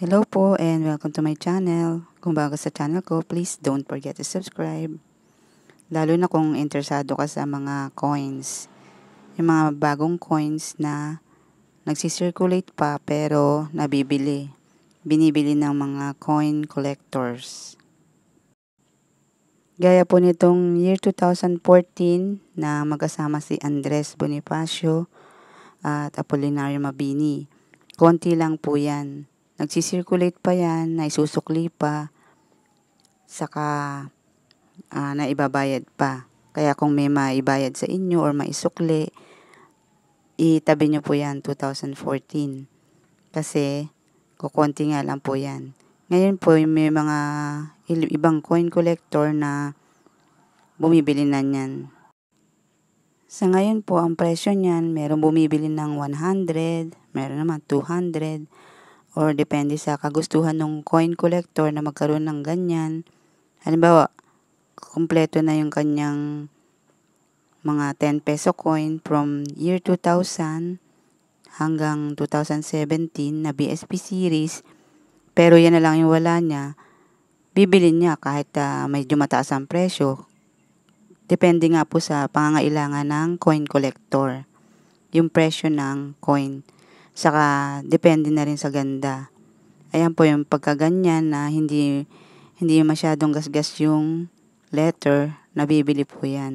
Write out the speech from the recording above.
Hello po and welcome to my channel. Kung bago sa channel ko, please don't forget to subscribe. Lalo na kung interesado ka sa mga coins. Yung mga bagong coins na nagsisirculate pa pero nabibili. Binibili ng mga coin collectors. Gaya po nitong year 2014 na magkasama si Andres Bonifacio at Apolinario Mabini. Konti lang po yan nagsisirculate pa yan, naisusukli pa, saka uh, naibabayad pa. Kaya kung may maibayad sa inyo or maisukli, itabi nyo po yan 2014. Kasi, kukunti nga lang po yan. Ngayon po, may mga ibang coin collector na bumibili na niyan. Sa ngayon po, ang presyo niyan, meron bumibili ng 100, meron naman 200, or depende sa kagustuhan ng coin collector na magkaroon ng ganyan. Halimbawa, kumpleto na yung kanyang mga 10 peso coin from year 2000 hanggang 2017 na BSP series pero yan na lang yung wala niya bibili niya kahit uh, medyo mataas ang presyo depende nga po sa pangangailangan ng coin collector yung presyo ng coin Saka, depende na rin sa ganda. Ayan po yung pagkaganyan na hindi, hindi masyadong gasgas yung letter, nabibili po yan.